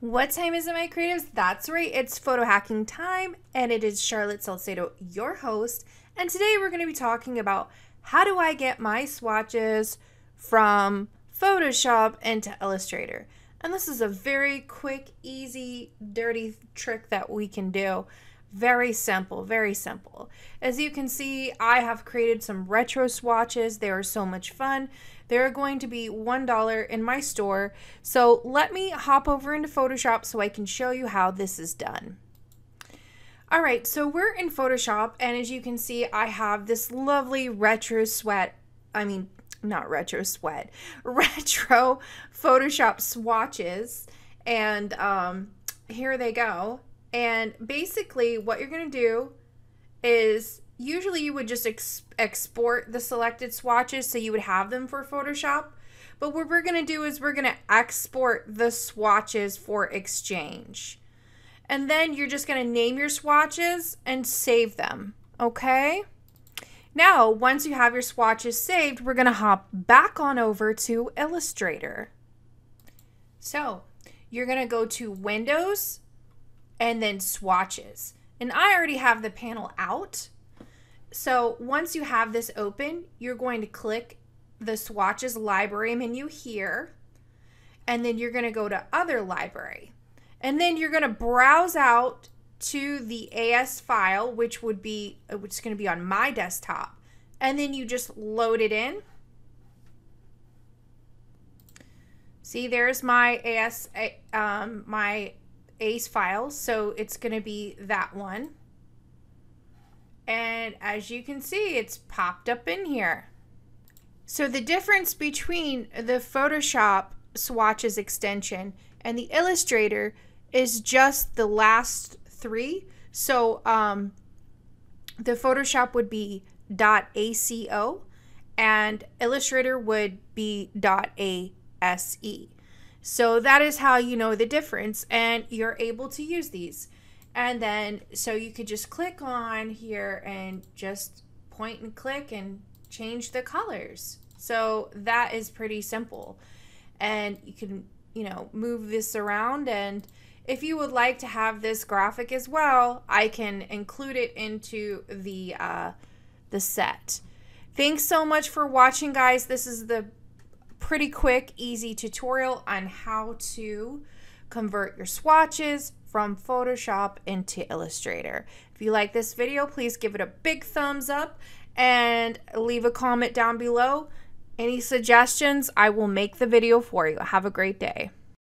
What time is it, my creatives? That's right, it's photo hacking time, and it is Charlotte Salcedo, your host. And today we're going to be talking about how do I get my swatches from Photoshop into Illustrator. And this is a very quick, easy, dirty trick that we can do. Very simple, very simple. As you can see, I have created some retro swatches. They are so much fun. They're going to be $1 in my store. So let me hop over into Photoshop so I can show you how this is done. All right, so we're in Photoshop, and as you can see, I have this lovely retro sweat, I mean, not retro sweat, retro Photoshop swatches, and um, here they go. And basically, what you're going to do is usually you would just ex- export the selected swatches so you would have them for Photoshop. But what we're going to do is we're going to export the swatches for exchange. And then you're just going to name your swatches and save them. Okay. Now, once you have your swatches saved, we're going to hop back on over to Illustrator. So you're going to go to Windows, and then swatches. And I already have the panel out. So once you have this open, you're going to click the swatches library menu here. And then you're going to go to other library. And then you're going to browse out to the AS file, which would be, which is going to be on my desktop. And then you just load it in. See, there's my AS, um, my Ace files. So it's going to be that one. And as you can see, it's popped up in here. So the difference between the Photoshop swatches extension and the Illustrator is just the last three. So um, the Photoshop would be .aco and Illustrator would be .ase. So that is how you know the difference and you're able to use these. And then, so you could just click on here and just point and click and change the colors. So that is pretty simple. And you can, you know, move this around. And if you would like to have this graphic as well, I can include it into the, uh, the set. Thanks so much for watching, guys. This is the pretty quick, easy tutorial on how to convert your swatches from Photoshop into Illustrator. If you like this video, please give it a big thumbs up and leave a comment down below. Any suggestions, I will make the video for you. Have a great day.